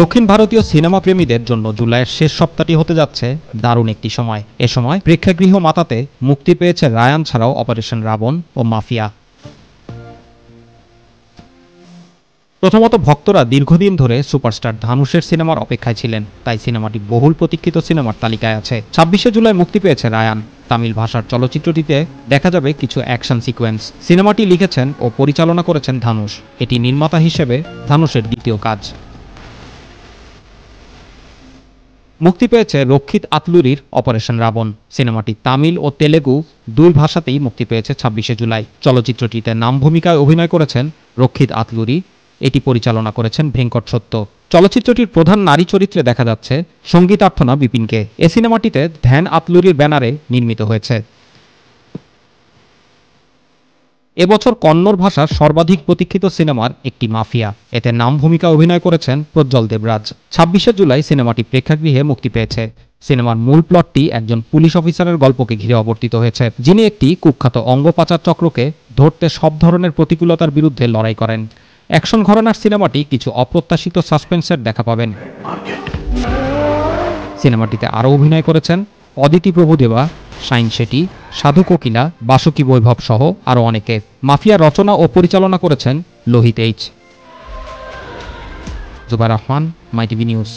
দক্ষিণ ভারতীয় সিনেমা প্রেমীদের জন্য জুলাইয়ের শেষ সপ্তাহটি হতে যাচ্ছে দারুণ একটি সময় এ সময় প্রেক্ষাগৃহ মাতাতে মুক্তি পেয়েছে রায়ান ছাড়াও অপারেশন রাবণ ও মাফিয়া প্রথমত ভক্তরা দীর্ঘদিন ধরে সুপারস্টার ধানুষের সিনেমার অপেক্ষায় ছিলেন তাই সিনেমাটি বহুল প্রতীক্ষিত সিনেমার তালিকায় আছে ছাব্বিশে জুলাই মুক্তি পেয়েছে রায়ান তামিল ভাষার চলচ্চিত্রটিতে দেখা যাবে কিছু অ্যাকশন সিকোয়েন্স সিনেমাটি লিখেছেন ও পরিচালনা করেছেন ধানুষ এটি নির্মাতা হিসেবে ধানুষের দ্বিতীয় কাজ মুক্তি পেয়েছে রক্ষিত আতলুরির অপারেশন রাবণ সিনেমাটি তামিল ও তেলেগু দুই ভাষাতেই মুক্তি পেয়েছে ছাব্বিশে জুলাই চলচ্চিত্রটিতে নাম ভূমিকায় অভিনয় করেছেন রক্ষিত আতলুরি এটি পরিচালনা করেছেন ভেঙ্কট সত্য চলচ্চিত্রটির প্রধান নারী চরিত্রে দেখা যাচ্ছে সঙ্গীতার্থনা বিপিনকে এ সিনেমাটিতে ধ্যান আতলুরির ব্যানারে নির্মিত হয়েছে এবছর কন্নড় ভাষার সর্বাধিক প্রতীক্ষিত সিনেমার একটি মাফিয়া এতে নাম ভূমিকা অভিনয় করেছেন প্রজ্জ্বল দেবরাজ ছাব্বিশে জুলাই সিনেমাটি প্রেক্ষাগৃহে মুক্তি পেয়েছে সিনেমার মূল প্লটটি একজন পুলিশ অফিসারের গল্পকে ঘিরে অবর্তিত হয়েছে যিনি একটি কুখ্যাত অঙ্গ পাচার চক্রকে ধরতে সব ধরনের প্রতিকূলতার বিরুদ্ধে লড়াই করেন অ্যাকশন ঘরানার সিনেমাটি কিছু অপ্রত্যাশিত সাসপেন্সের দেখা পাবেন সিনেমাটিতে আরও অভিনয় করেছেন অদিতি প্রভুদেবা শাইন সেটি সাধু কোকিলা বাসুকি বৈভব সহ আরও অনেকে মাফিয়া রচনা ও পরিচালনা করেছেন Lohit H Zubair Rahman My TV news